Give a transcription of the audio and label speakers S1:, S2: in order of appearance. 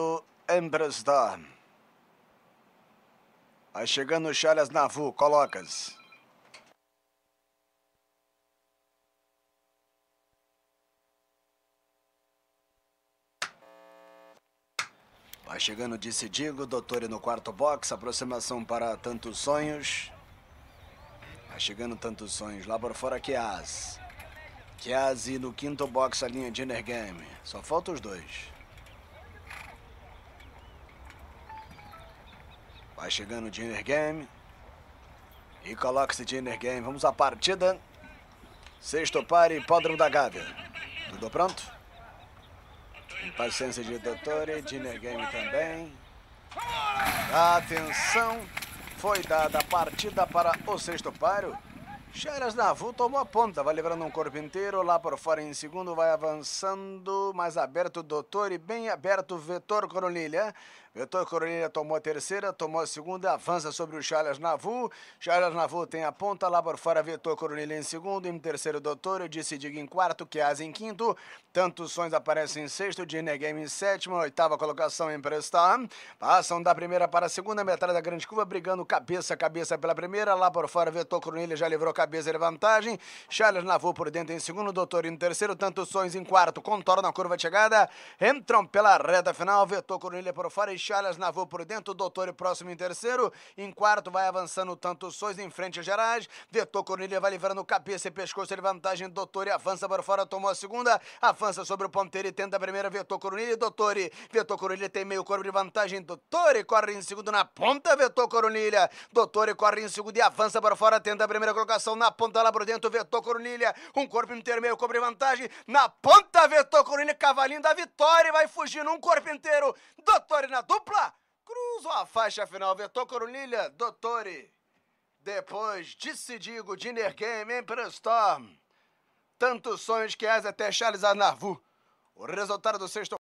S1: do Embrasdar. Aí chegando o Charles Navu, colocas. Vai chegando disse Digo, doutor no quarto box, aproximação para tantos sonhos. Vai chegando tantos sonhos, lá por fora Kiaz. Kiaz e no quinto box a linha de game Só falta os dois. Vai chegando o Dinner Game. E coloca se Dinner Game. Vamos à partida. Sexto par, hipódromo da Gávea. Tudo pronto? Paciência de e Dinner Game também. Atenção, foi dada a partida para o sexto páreo. Navu tomou a ponta, vai levando um corpo inteiro, lá por fora em segundo, vai avançando, mais aberto Doutor e bem aberto Vetor Coronilha. Vetor Coronilha tomou a terceira, tomou a segunda, avança sobre o Charles Navu. Charles Navu tem a ponta, lá por fora Vetor Coronilha em segundo, em terceiro Doutor, Disse Diga em quarto, Kiaz em quinto. Tantos Sonhos aparecem em sexto, Dine Game em sétimo, oitava colocação em Prestar. Passam da primeira para a segunda, metade da grande curva, brigando cabeça a cabeça pela primeira, lá por fora Vetor Coronilha já livrou cabeça era vantagem. Charles lavou por dentro em segundo, Doutor em terceiro, tanto sons em quarto, contorna a curva de chegada, entram pela reta final, vetou Coronilha por fora e Charles lavou por dentro, Doutor próximo em terceiro, em quarto vai avançando tanto sons em frente a Gerais, vetou Coronilha vai livrando cabeça e pescoço de vantagem, Doutor avança por fora, tomou a segunda, avança sobre o ponteiro e tenta a primeira, vetou Coronilha e Doutor, vetou Coronilha tem meio corpo de vantagem, Doutor corre em segundo na ponta, vetou Coronilha, Doutor corre em segundo e avança por fora, tenta a primeira colocação, na ponta lá pro dentro, vetou Corunilha, um corpo inteiro meio cobre vantagem, na ponta vetou Corunilha, cavalinho da vitória, vai fugindo um corpo inteiro, doutore na dupla, cruzou a faixa final, vetou Corunilha, doutore Depois, disse digo, Dinner Game, Emperor Storm. Tantos sonhos que és até Charles arnavu O resultado do sexto